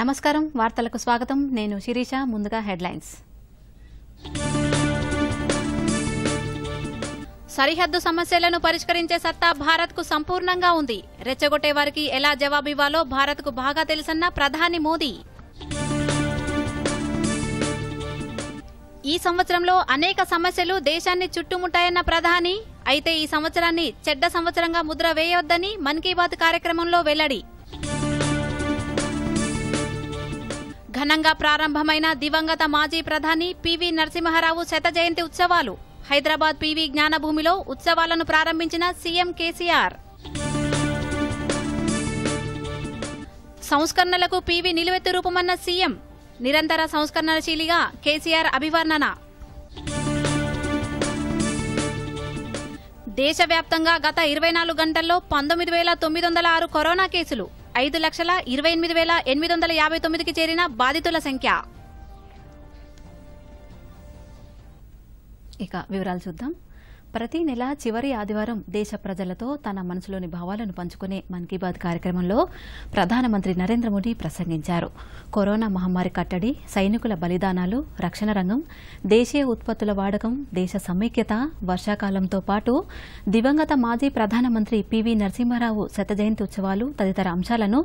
నమస్కారం వార్తలకు స్వాగతం నేను శిరీష ముందుగా హెడ్లైన్స్ సరిహద్దు సమస్యలను పరిష్కరించే సత్తా భారత్కు సంపూర్ణంగా ఉంది రెచ్చగొట్టే వారికి ఎలా జవాబివ్వాలో భారత్కు బాగా తెలుసన్న ప్రధాని మోదీ ఈ సంవత్సరంలో అనేక సమస్యలు దేశాన్ని చుట్టుముట్టాయన్న ప్రధాని అయితే ఈ సంవత్సరాన్ని చెడ్డ సంవత్సరంగా ముద్ర వేయవద్దని మన్ కీ బాత్ కార్యక్రమంలో వెల్లడి ఘనంగా ప్రారంభమైన దివంగత మాజీ ప్రధాని పివి నరసింహారావు శత జయంతి ఉత్సవాలు హైదరాబాద్ పివి జ్ఞానభూమిలో ఉత్సవాలను ప్రారంభించిన సీఎం కేసీఆర్ సంస్కరణలకు పివి నిలువెత్తు రూపమన్న సీఎం నిరంతర సంస్కరణశీలిగా కేసీఆర్ అభివర్ణన దేశవ్యాప్తంగా గత ఇరవై నాలుగు గంటల్లో పంతొమ్మిది వేల తొమ్మిది వందల ఆరు కరోనా కేసులు ఐదు లక్షల ఇరవై ఎనిమిది వేల ఎనిమిది వందల యాభై తొమ్మిదికి చేరిన బాధితుల సంఖ్య ఇక వివరాలు చూద్దాం ప్రతి నెల చివరి ఆదివారం దేశ ప్రజలతో తన మనసులోని భావాలను పంచుకునే మన్ కీ బాత్ కార్యక్రమంలో ప్రధానమంత్రి నరేంద్ర మోడీ ప్రసంగించారు కరోనా మహమ్మారి కట్టడి సైనికుల బలిదానాలు రక్షణ రంగం దేశీయ ఉత్పత్తుల వాడకం దేశ సమైక్యత వర్షాకాలంతో పాటు దివంగత మాజీ ప్రధానమంత్రి పివి నరసింహారావు శత జయంతి ఉత్సవాలు తదితర అంశాలను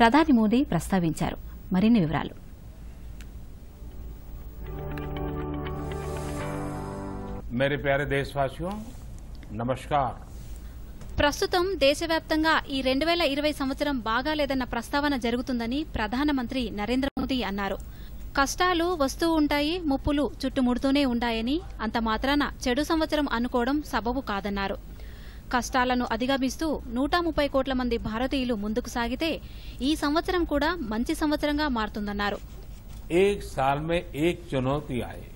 ప్రధాని మోదీ ప్రస్తావించారు మరిన్ని వివరాలు ప్రస్తుతం దేశవ్యాప్తంగా ఈ రెండు వేల ఇరవై సంవత్సరం బాగాలేదన్న ప్రస్తావన జరుగుతుందని ప్రధానమంత్రి నరేంద్ర మోదీ అన్నారు కష్టాలు వస్తూ ఉంటాయి ముప్పులు చుట్టుముడుతూనే ఉంటాయని అంత మాత్రాన చెడు సంవత్సరం అనుకోవడం సబబు కాదన్నారు కష్టాలను అధిగమిస్తూ నూట ముప్పై కోట్ల మంది భారతీయులు ముందుకు సాగితే ఈ సంవత్సరం కూడా మంచి సంవత్సరంగా మారుతుందన్నారు ఏక్ సాల్ మే ఏక్ చునౌతీ ఆయే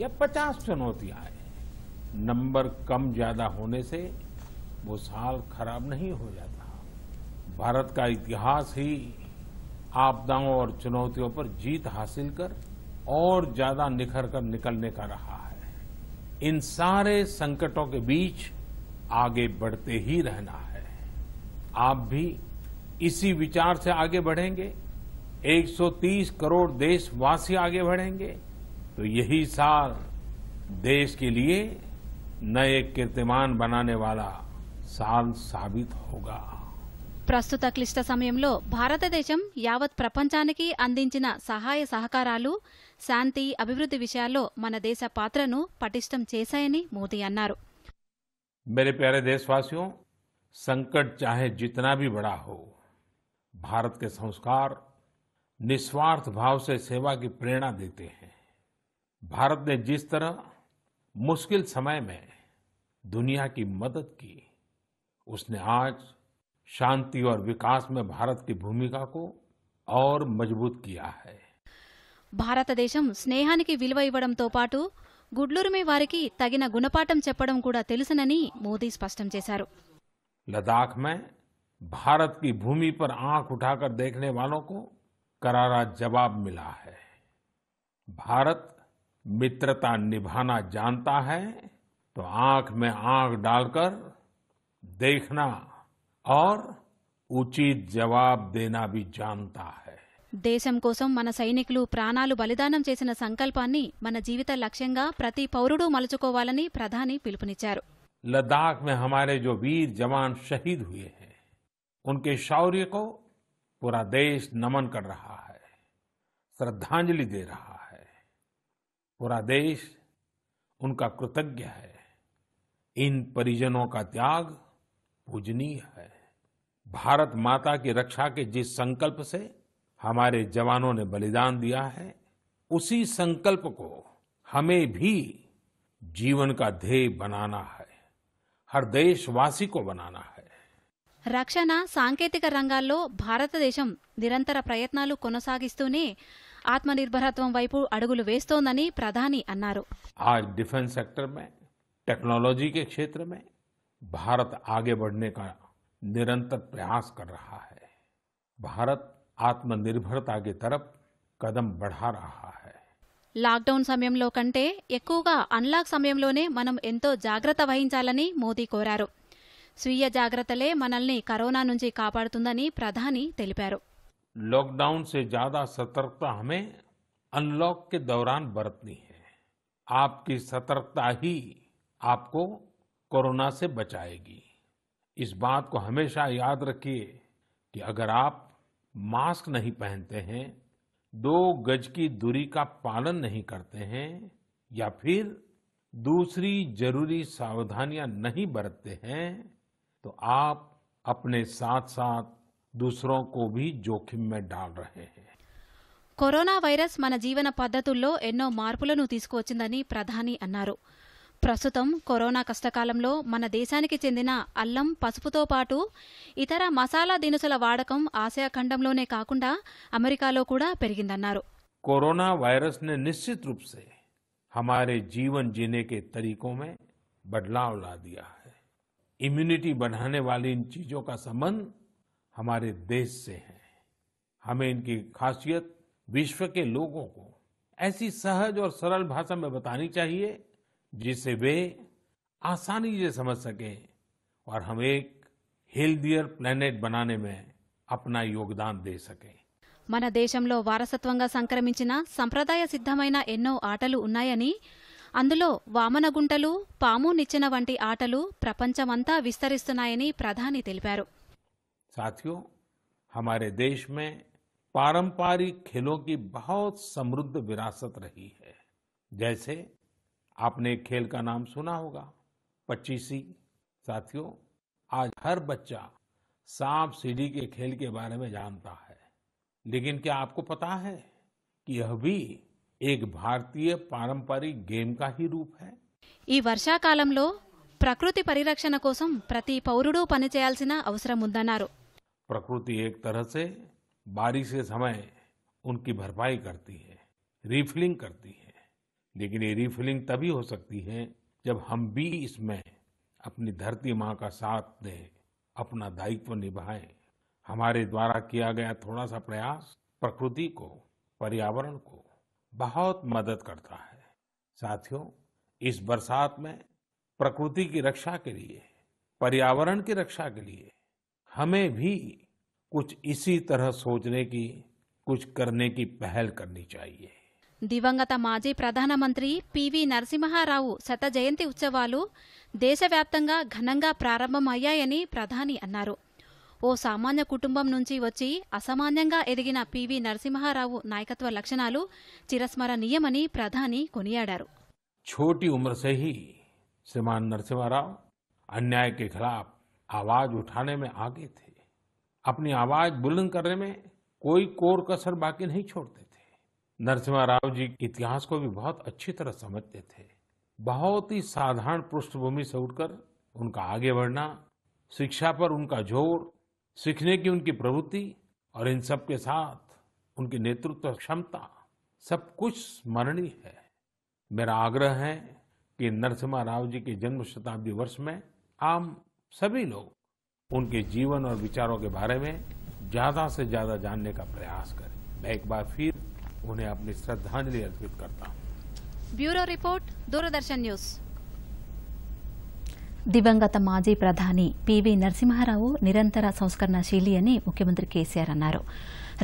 या पचास चुनौतियां आए नंबर कम ज्यादा होने से वो साल खराब नहीं हो जाता भारत का इतिहास ही आपदाओं और चुनौतियों पर जीत हासिल कर और ज्यादा निखर कर निकलने का रहा है इन सारे संकटों के बीच आगे बढ़ते ही रहना है आप भी इसी विचार से आगे बढ़ेंगे 130 करोड़ देशवासी आगे बढ़ेंगे तो यही साल देश के लिए नए कीर्तिमान बनाने वाला साल साबित होगा प्रस्तुत ప్రస్తుత समय సమయంలో భారతదేశం యావత్ ప్రపంచానికి అందించిన సహాయ సహకారాలు శాంతి అభివృద్ధి విషయాల్లో మన దేశ పాత్రను పటిష్టం చేశాయని मोदी అన్నారు मेरे प्यारे देशवासियों संकट चाहे जितना भी बड़ा हो भारत के संस्कार निस्वार्थ भाव से सेवा की प्रेरणा देते हैं भारत ने जिस तरह मुश्किल समय में दुनिया की मदद की उसने आज शांति और विकास में भारत की भूमिका को और मजबूत किया है భారతదేశం స్నేహానికి విలువ ఇవ్వడంతో పాటు గుడ్లూరుమి వారికి తగిన గుణపాఠం చెప్పడం కూడా తెలుసనని మోదీ స్పష్టం చేశారు లదాఖ్ మే భారత్ కి భూమి పర్ ఆంఖ్ ఉఠాకర్ దేఖనే వాలో కో करारा జవాబ్ మిలా హై భారత్ मित्रता निभाना जानता है तो आंख में आंख डालकर देखना और ఉచిత్ జవాబ్ దేనా భీ జాంతా హై దేశం కోసం మన సైనికులు ప్రాణాలు బలిదానం చేసిన సంకల్పాన్ని మన జీవిత లక్ష్యంగా ప్రతి పౌరుడు మలుచుకోవాలని ప్రధాని పిలుపునిచ్చారు లద్దాఖ్ మే హమారే జో వీర్ జవాన్ షహీద్ హుయే హై ఉన్కే శౌర్య కో పూరా దేశ్ నమన్ కర్ రహా హై శ్రద్ధాంజలి దే రహా पूरा देश उनका कृतज्ञ है इन परिजनों का त्याग पूजनीय है भारत माता की रक्षा के जिस संकल्प से हमारे जवानों ने बलिदान दिया है उसी संकल्प को हमें भी जीवन का ध्येय बनाना है हर देशवासी को बनाना है రక్షణ సాంకేతిక రంగాల్లో భారతదేశం నిరంతర ప్రయత్నాలు కొనసాగిస్తూనే ఆత్మనిర్భరత్వం వైపు అడుగులు వేస్తోందని ప్రధాని అన్నారు आज डिफेंस सेक्टर में टेक्नोलॉजी के क्षेत्र में भारत आगे बढ़ने का निरंतर प्रयास कर रहा है भारत ఆత్మనిర్భరత की तरफ कदम बढ़ा रहा है లాక్డౌన్ సమయంలో కంటే ఎక్కువగా అన్లాక్ సమయంలోనే మనం ఎంతో జాగ్రత్త వహించాలని మోదీ కోరారు స్వీయ జాగ్రత్తలే మనల్ని కరోనా నుంచి కాపాడుతుందని ప్రధాని తెలిపారు लॉकडाउन से ज्यादा सतर्कता हमें अनलॉक के दौरान बरतनी है आपकी सतर्कता ही आपको कोरोना से बचाएगी इस बात को हमेशा याद रखिए कि अगर आप मास्क नहीं पहनते हैं दो गज की दूरी का पालन नहीं करते हैं या फिर दूसरी जरूरी सावधानियां नहीं बरतते हैं तो आप अपने साथ साथ दूसरों జోఖిం भी जोखिम में కరోనా వైరస్ మన జీవన పద్ధతుల్లో ఎన్నో మార్పులను తీసుకువచ్చిందని ప్రధాని అన్నారు ప్రస్తుతం కరోనా కష్టకాలంలో మన దేశానికి చెందిన అల్లం పసుపుతో పాటు ఇతర మసాలా దినుసుల వాడకం ఆసియా ఖండంలోనే కాకుండా అమెరికాలో కూడా పెరిగిందన్నారు కరోనా వైరస్ ने నిశ్చిత రూపే से हमारे जीवन जीने के तरीकों में बदलाव हमारे देश से है हमें इनकी खासियत विश्व के लोगों को ऐसी सहज और सरल भाषा में बतानी चाहिए जिसे वे आसानी से समझ सके और हम एक हेल्दियर प्लेनेट बनाने में अपना योगदान दे सके మన దేశంలో వారసత్వంగా సంక్రమించిన సంప్రదాయ సిద్ధమైన ఎన్నో ఆటలు ఉన్నాయని అందులో వామనగుంటలు పాము నిచ్చెన వంటి ఆటలు ప్రపంచమంతా విస్తరిస్తున్నాయని ప్రధాని తెలిపారు साथियों हमारे देश में पारंपरिक खेलों की बहुत समृद्ध विरासत रही है जैसे आपने एक खेल का नाम सुना होगा पच्चीसी साथियों आज हर बच्चा सांप सीढ़ी के खेल के बारे में जानता है लेकिन क्या आपको पता है कि यह भी एक भारतीय पारंपरिक गेम का ही रूप है वर्षाकाल प्रकृति परिरक्षण పరిరక్షణ కోసం ప్రతి పౌరుడు పనిచేయాల్సిన అవసరం ఉందన్నారు प्रकृति एक तरह से बारिश के समय उनकी भरपाई करती है रिफिलिंग करती है लेकिन ये रिफिलिंग तभी हो सकती है जब हम भी इसमें अपनी धरती माँ का साथ दें अपना दायित्व निभाएं हमारे द्वारा किया गया थोड़ा सा प्रयास प्रकृति को पर्यावरण को बहुत मदद करता है साथियों इस बरसात में प्रकृति की रक्षा के लिए पर्यावरण की रक्षा के लिए हमें भी कुछ इसी तरह सोचने की कुछ करने की पहल करनी चाहिए దివంగత మాజీ ప్రధానమంత్రి పివి నరసింహారావు శత జయంతి ఉత్సవాలు దేశవ్యాప్తంగా ఘనంగా ప్రారంభమయ్యాయని ప్రధాని అన్నారు ఓ సామాన్య కుటుంబం నుంచి వచ్చి అసామాన్యంగా ఎదిగిన పివి నరసింహారావు నాయకత్వ లక్షణాలు చిరస్మరణీయమని ప్రధాని కొనియాడారు छोटी ఉమర్ से आवाज उठाने में आगे थे अपनी आवाज बुलंद करने में कोई कोर कसर बाकी नहीं छोड़ते थे नरसिम्हा राव जी इतिहास को भी बहुत अच्छी तरह समझते थे बहुत ही साधारण पृष्ठभूमि से उठकर उनका आगे बढ़ना शिक्षा पर उनका जोर सीखने की उनकी प्रवृत्ति और इन सब के साथ उनकी नेतृत्व क्षमता सब कुछ स्मरणीय है मेरा आग्रह है कि नरसिम्हा राव जी के जन्म शताब्दी वर्ष में आम सभी लोग उनके जीवन और विचारों के बारे में ज्यादा से ज्यादा जानने का प्रयास करें मैं एक बार फिर उन्हें अपनी श्रद्धांजलि अर्पित करता हूँ ब्यूरो रिपोर्ट दूरदर्शन न्यूज दिवंगत मजी प्रधान पीवी నరసింహారావు निरंतर సంస్కరణశీలి मुख्यमंत्री केसीआर కేసీఆర్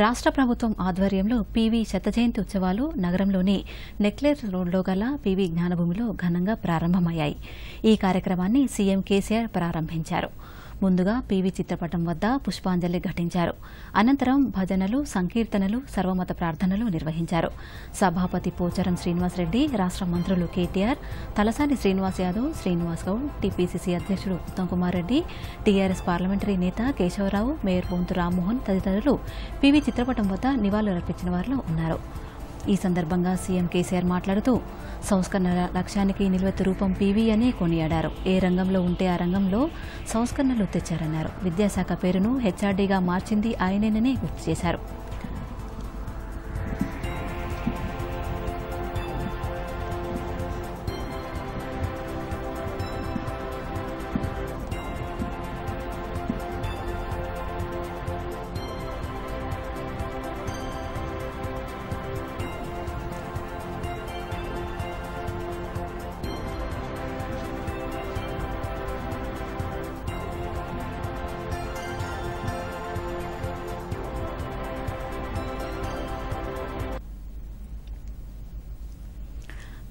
రాష్ట్ర ప్రభుత్వం ఆధ్వర్యంలో పీవీ శత జయంతి ఉత్సవాలు నగరంలోని నెక్లెస్ రోడ్లో గల పీవీ జ్ఞానభూమిలో ఘనంగా ప్రారంభమయ్యాయి ఈ కార్యక్రమాన్ని సీఎం కేసీఆర్ ప్రారంభించారు ముందుగా పీవీ చిత్రపటం వద్ద పుష్పాంజలి ఘటించారు అనంతరం భజనలు సంకీర్తనలు సర్వమత ప్రార్థనలు నిర్వహించారు సభాపతి పోచారం శ్రీనివాసరెడ్డి రాష్ట్ర మంత్రులు కేటీఆర్ తలసాని శ్రీనివాస్ యాదవ్ శ్రీనివాస్ గౌడ్ టీపీసీసీ అధ్యక్షుడు ఉత్తమ్ కుమార్ రెడ్డి టీఆర్ఎస్ పార్లమెంటరీ నేత కేశవరావు మేయర్ బొంతు రామ్మోహన్ తదితరులు పీవీ చిత్రపటం వద్ద నివాళులర్పించిన వారిలో ఉన్నారు ఈ సందర్భంగా సీఎం కేసీఆర్ మాట్లాడుతూ సంస్కరణల లక్ష్యానికి నిలువెత్తు రూపం పీవీ అని కొనియాడారు ఏ రంగంలో ఉంటే ఆ రంగంలో సంస్కరణలు తెచ్చారన్నారు విద్యాశాఖ పేరును హెచ్ఆర్డీగా మార్చింది ఆయనేనని గుర్తు చేశారు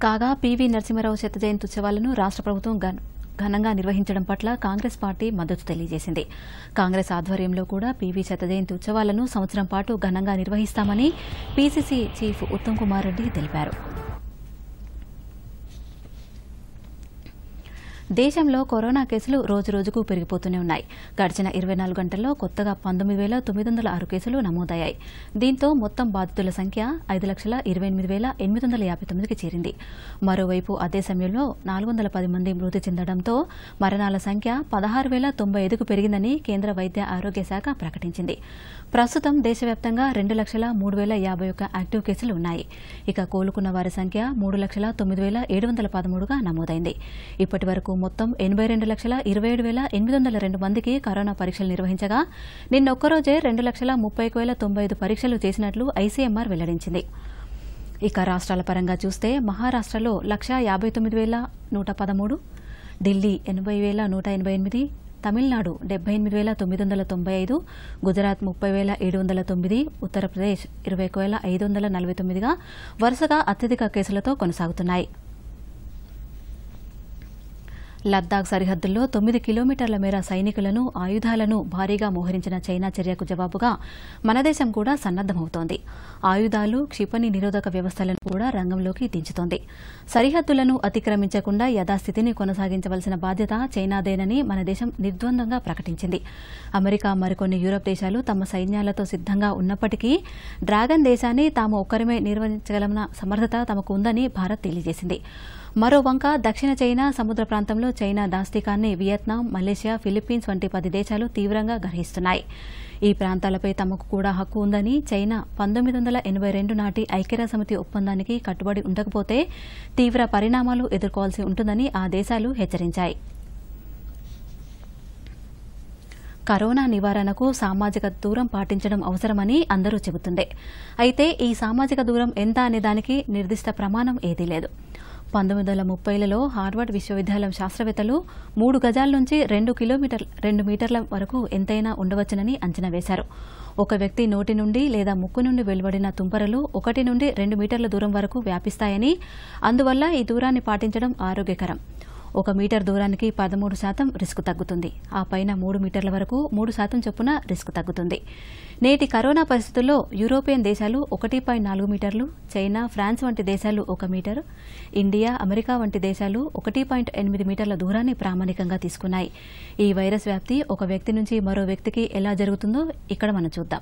కాగా పివి నరసింహారావు శత జయంతి ఉత్సవాలను రాష్ట్ర ప్రభుత్వం ఘనంగా నిర్వహించడం పట్ల కాంగ్రెస్ పార్టీ మద్దతు తెలియజేసింది కాంగ్రెస్ ఆధ్వర్యంలో కూడా పీవీ జయంతి ఉత్సవాలను సంవత్సరం పాటు ఘనంగా నిర్వహిస్తామని పీసీసీ చీఫ్ ఉత్తమ్ కుమార్ రెడ్డి తెలిపారు దేశంలో కరోనా కేసులు రోజురోజుకు పెరిగిపోతూనే ఉన్నాయి గడిచిన ఇరవై నాలుగు గంటల్లో కొత్తగా పంతొమ్మిది వేల తొమ్మిది వందల ఆరు కేసులు నమోదయ్యాయి దీంతో మొత్తం బాధితుల సంఖ్య ఐదు లక్షల ఇరవై ఎనిమిది వేల ఎనిమిది వందల యాభై తొమ్మిదికి చేరింది మరోవైపు అదే సమయంలో నాలుగు వందల పది మంది మృతి చెందడంతో మరణాల సంఖ్య పదహారు వేల తొంభై ఐదుకు పెరిగిందని కేంద్ర వైద్య ఆరోగ్య శాఖ ప్రకటించింది ప్రస్తుతం దేశవ్యాప్తంగా రెండు లక్షల మూడు వేల యాభై ఒక్క యాక్టివ్ కేసులు ఉన్నాయి ఇక కోలుకున్న వారి సంఖ్య మూడు లక్షల తొమ్మిది వేల ఏడు వందల పదమూడుగా నమోదైంది ఇప్పటి వరకు మొత్తం ఎనభై రెండు లక్షల ఇరవై ఏడు వేల ఎనిమిది వందల రెండు మందికి కరోనా పరీక్షలు నిర్వహించగా నిన్న ఒక్కరోజే రెండు లక్షల ముప్పై వేల తొంభై ఐదు పరీక్షలు చేసినట్లు ఐసీఎంఆర్ వెల్లడించింది ఇక రాష్ట్రాల పరంగా చూస్తే మహారాష్ట్రలో లక్ష యాభై తొమ్మిది వేల నూట పదమూడు ఢిల్లీ ఎనభై వేల నూట ఎనభై ఎనిమిది తమిళనాడు డెబ్బై ఎనిమిది వేల తొమ్మిది వందల తొంభై ఐదు గుజరాత్ ముప్పై వేల ఏడు వందల తొమ్మిది ఉత్తరప్రదేశ్ ఇరవై ఒక వేల ఐదు వందల నలభై తొమ్మిదిగా వరుసగా అత్యధిక కేసులతో కొనసాగుతున్నాయి లద్దాఖ్ సరిహద్దుల్లో తొమ్మిది కిలోమీటర్ల మేర సైనికులను ఆయుధాలను భారీగా మోహరించిన చైనా చర్యకు జవాబుగా మన దేశం కూడా సన్నద్దమవుతోంది ఆయుధాలు క్షిపణి నిరోధక వ్యవస్థలను కూడా రంగంలోకి దించుతోంది సరిహద్దులను అతిక్రమించకుండా యథాస్థితిని కొనసాగించవలసిన బాధ్యత చైనాదేనని మన దేశం నిర్ద్వందంగా ప్రకటించింది అమెరికా మరికొన్ని యూరప్ దేశాలు తమ సైన్యాలతో సిద్ధంగా ఉన్నప్పటికీ డ్రాగన్ దేశాన్ని తాము ఒక్కరిమే నిర్వహించగలమన్న సమర్థత తమకు ఉందని భారత్ తెలియజేసింది మరో వంక దక్షిణ చైనా సముద్ర ప్రాంతంలో చైనా దాస్తికాన్ని వియత్నాం మలేషియా ఫిలిప్పీన్స్ వంటి పది దేశాలు తీవ్రంగా గ్రహిస్తున్నాయి ఈ ప్రాంతాలపై తమకు కూడా హక్కు ఉందని చైనా పంతొమ్మిది వందల ఎనభై రెండు నాటి ఐక్యరాజ్యసమితి ఒప్పందానికి కట్టుబడి ఉండకపోతే తీవ్ర పరిణామాలు ఎదుర్కోవాల్సి ఉంటుందని ఆ దేశాలు హెచ్చరించాయి కరోనా నివారణకు సామాజిక దూరం పాటించడం అవసరమని అందరూ చెబుతుండే అయితే ఈ సామాజిక దూరం ఎంత అనే దానికి నిర్దిష్ట ప్రమాణం ఏదీ లేదు పంతొమ్మిది వందల ముప్పైలలో హార్వర్డ్ విశ్వవిద్యాలయం శాస్త్రవేత్తలు మూడు గజాల నుంచి రెండు కిలోమీటర్ రెండు మీటర్ల వరకు ఎంతైనా ఉండవచ్చునని అంచనా వేశారు ఒక వ్యక్తి నోటి నుండి లేదా ముక్కు నుండి వెలువడిన తుంపరలు ఒకటి నుండి రెండు మీటర్ల దూరం వరకు వ్యాపిస్తాయని అందువల్ల ఈ దూరాన్ని పాటించడం ఆరోగ్యకరం ఒక మీటర్ దూరానికి పదమూడు శాతం రిస్క్ తగ్గుతుంది ఆ పైన మూడు మీటర్ల వరకు మూడు శాతం చొప్పున రిస్క్ తగ్గుతుంది నేటి కరోనా పరిస్థితుల్లో యూరోపియన్ దేశాలు ఒకటి పాయింట్ నాలుగు మీటర్లు చైనా ఫ్రాన్స్ వంటి దేశాలు ఒక మీటర్ ఇండియా అమెరికా వంటి దేశాలు ఒకటి పాయింట్ ఎనిమిది మీటర్ల దూరాన్ని ప్రామాణికంగా తీసుకున్నాయి ఈ వైరస్ వ్యాప్తి ఒక వ్యక్తి నుంచి మరో వ్యక్తికి ఎలా జరుగుతుందో ఇక్కడ మనం చూద్దాం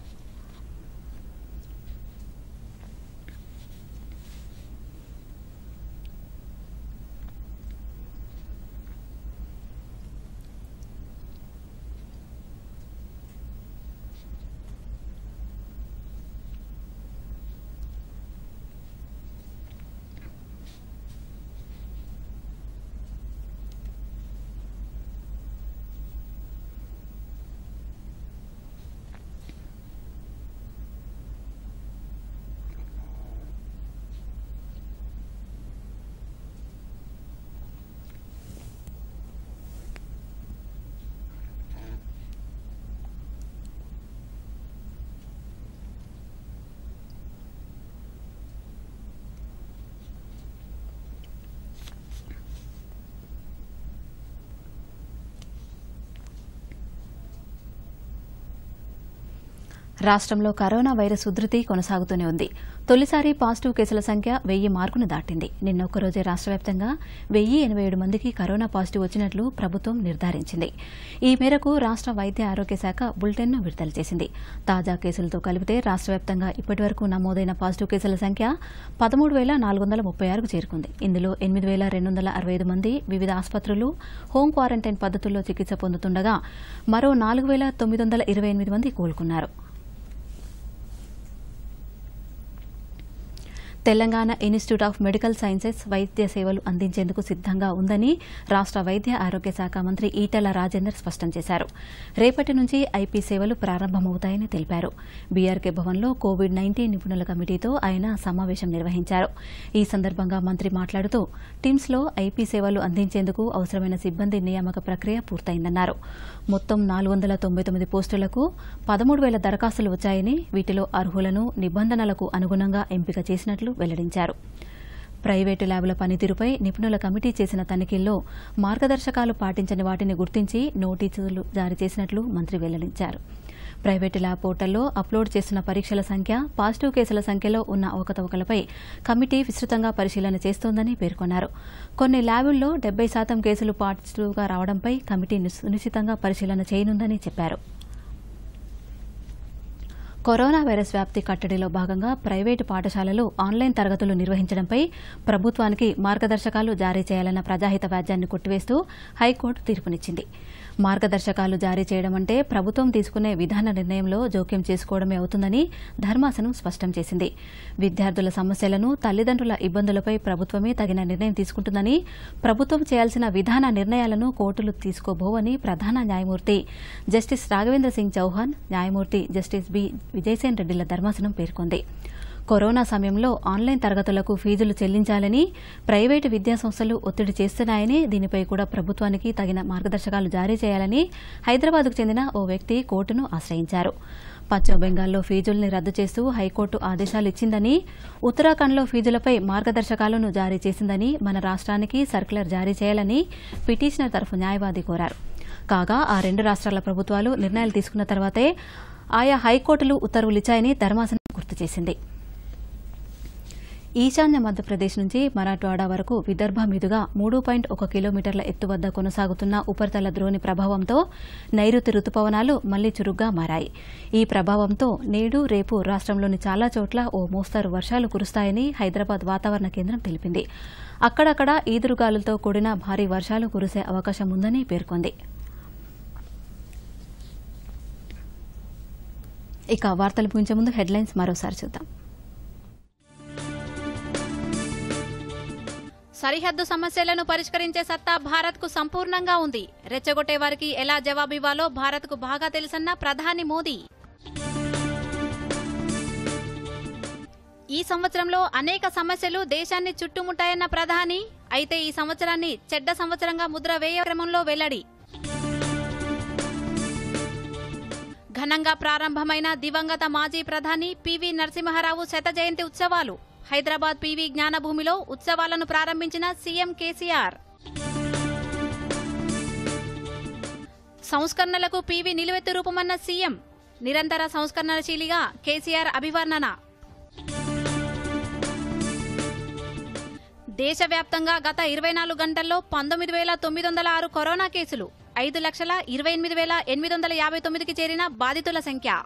రాష్ట్రంలో కరోనా వైరస్ ఉధృతి కొనసాగుతూనే ఉంది తొలిసారి పాజిటివ్ కేసుల సంఖ్య వెయ్యి మార్కును దాటింది నిన్న ఒక్కరోజే రాష్ట వ్యాప్తంగా వెయ్యి ఎనభై ఏడు మందికి కరోనా పాజిటివ్ వచ్చినట్లు ప్రభుత్వం నిర్ధారించింది ఈ మేరకు రాష్ట్ర వైద్య ఆరోగ్య శాఖ బులెటిన్ను విడుదల చేసింది తాజా కేసులతో కలిపితే రాష్ట వ్యాప్తంగా ఇప్పటివరకు నమోదైన పాజిటివ్ కేసుల సంఖ్య పదమూడు వేల నాలుగు వందల ముప్పై ఆరుకు చేరుకుంది ఇందులో ఎనిమిది వేల రెండు వందల అరవై ఐదు మంది వివిధ ఆసుపత్రులు హోం క్వారంటైన్ పద్ధతుల్లో చికిత్స పొందుతుండగా మరో నాలుగు వేల తొమ్మిది వందల ఇరవై ఎనిమిది మంది కోలుకున్నారు Telangana institute of medical sciences వైద్య సేవలు అందించేందుకు సిద్ధంగా ఉందని రాష్ట్ర వైద్య ఆరోగ్య శాఖ మంత్రి ఈటెల రాజేందర్ స్పష్టం చేశారు రేపటి నుంచి ఐపీ సేవలు ప్రారంభమవుతాయని తెలిపారు బీఆర్కే భవన్లో కోవిడ్ నైన్టీన్ నిపుణుల కమిటీతో ఆయన సమావేశం నిర్వహించారు ఈ సందర్భంగా మంత్రి మాట్లాడుతూ టిమ్స్లో ఐపీ సేవలు అందించేందుకు అవసరమైన సిబ్బంది నియామక ప్రక్రియ పూర్తయిందన్నారు మొత్తం నాలుగు వందల తొంభై తొమ్మిది పోస్టులకు పదమూడు వేల దరఖాస్తులు వచ్చాయని వీటిలో అర్హులను నిబంధనలకు అనుగుణంగా ఎంపిక చేసినట్లు వెల్లడించారు ప్రైవేటు ల్యాబుల పనితీరుపై నిపుణుల కమిటీ చేసిన తనిఖీల్లో మార్గదర్శకాలు పాటించని వాటిని గుర్తించి నోటీసులు జారీ చేసినట్లు మంత్రి వెల్లడించారు ప్రైవేటు ల్యాబ్ పోర్టల్లో అప్లోడ్ చేసిన పరీక్షల సంఖ్య పాజిటివ్ కేసుల సంఖ్యలో ఉన్న అవకతవకలపై కమిటీ విస్తృతంగా పరిశీలన చేస్తోందని పేర్కొన్నారు కొన్ని ల్యాబుల్లో డెబ్బై శాతం కేసులు పాజిటివ్గా రావడంపై కమిటీ సునిశ్చితంగా పరిశీలన చేయనుందని చెప్పారు కరోనా వైరస్ వ్యాప్తి కట్టడిలో భాగంగా ప్రైవేటు పాఠశాలలు ఆన్లైన్ తరగతులు నిర్వహించడంపై ప్రభుత్వానికి మార్గదర్శకాలు జారీ చేయాలన్న ప్రజాహిత వ్యాజ్యాన్ని కొట్టివేస్తూ హైకోర్టు తీర్పునిచ్చింది మార్గదర్శకాలు జారీ చేయడం అంటే ప్రభుత్వం తీసుకునే విధాన నిర్ణయంలో జోక్యం చేసుకోవడమే అవుతుందని ధర్మాసనం స్పష్టం చేసింది విద్యార్థుల సమస్యలను తల్లిదండ్రుల ఇబ్బందులపై ప్రభుత్వమే తగిన నిర్ణయం తీసుకుంటుందని ప్రభుత్వం చేయాల్సిన విధాన నిర్ణయాలను కోర్టులు తీసుకోబోవని ప్రధాన న్యాయమూర్తి జస్టిస్ రాఘవేంద్ర సింగ్ చౌహాన్ న్యాయమూర్తి జస్టిస్ బి విజయసేన్ రెడ్డిల ధర్మాసనం పేర్కొంది కరోనా సమయంలో ఆన్లైన్ తరగతులకు ఫీజులు చెల్లించాలని ప్రైవేటు విద్యాసంస్థలు ఒత్తిడి చేస్తున్నాయని దీనిపై కూడా ప్రభుత్వానికి తగిన మార్గదర్శకాలు జారీ చేయాలని హైదరాబాద్కు చెందిన ఓ వ్యక్తి కోర్టును ఆశ్రయించారు పశ్చిమ బెంగాల్లో ఫీజుల్ని రద్దు చేస్తూ హైకోర్టు ఆదేశాలు ఇచ్చిందని ఉత్తరాఖండ్లో ఫీజులపై మార్గదర్శకాలను జారీ చేసిందని మన రాష్ట్రానికి సర్క్యులర్ జారీ చేయాలని పిటిషనర్ తరఫు న్యాయవాది కోరారు కాగా ఆ రెండు రాష్ట్రాల ప్రభుత్వాలు నిర్ణయాలు తీసుకున్న తర్వాతే ఆయా హైకోర్టులు ఉత్తర్వులిచ్చాయని ధర్మాసనం గుర్తు చేసింది ఈశాన్య మధ్యప్రదేశ్ నుంచి మరాఠ్వాడా వరకు విదర్భ మీదుగా మూడు పాయింట్ ఒక కిలోమీటర్ల ఎత్తు వద్ద కొనసాగుతున్న ఉపరితల ద్రోణి ప్రభావంతో నైరుతి రుతుపవనాలు మళ్లీ చురుగ్గా మారాయి ఈ ప్రభావంతో నేడు రేపు రాష్ట్రంలోని చాలా చోట్ల ఓ మోస్తారు వర్షాలు కురుస్తాయని హైదరాబాద్ వాతావరణ కేంద్రం తెలిపింది అక్కడక్కడ ఈదురుగాలులతో కూడిన భారీ వర్షాలు కురిసే అవకాశం ఉందని పేర్కొంది ఇక వార్తలు ముగించే ముందు హెడ్లైన్స్ మరోసారి చూద్దాం సరిహద్దు సమస్యలను పరిష్కరించే సత్తా భారత్కు సంపూర్ణంగా ఉంది రెచ్చగొట్టే వారికి ఎలా జవాబివ్వాలో భారత్కు బాగా తెలుసన్న ప్రధాని మోదీ ఈ సంవత్సరంలో అనేక సమస్యలు దేశాన్ని చుట్టుముట్టాయన్న ప్రధాని అయితే ఈ సంవత్సరాన్ని చెడ్డ సంవత్సరంగా ముద్ర వేయ క్రమంలో వెల్లడి ఘనంగా ప్రారంభమైన దివంగత మాజీ ప్రధాని పివి నరసింహారావు శత జయంతి ఉత్సవాలు హైదరాబాద్ పీవీ జ్ఞానభూమిలో ఉత్సవాలను ప్రారంభించిన సీఎం కేసీఆర్ సంస్కరణలకు పీవీ నిలువెత్తు రూపమన్న సీఎం నిరంతర సంస్కరణశీలిగా కేసీఆర్ అభివర్ణన దేశవ్యాప్తంగా గత ఇరవై నాలుగు గంటల్లో పంతొమ్మిది వేల తొమ్మిది వందల ఆరు కరోనా కేసులు ఐదు లక్షల ఇరవై ఎనిమిది వేల ఎనిమిది వందల యాభై తొమ్మిదికి చేరిన బాధితుల సంఖ్య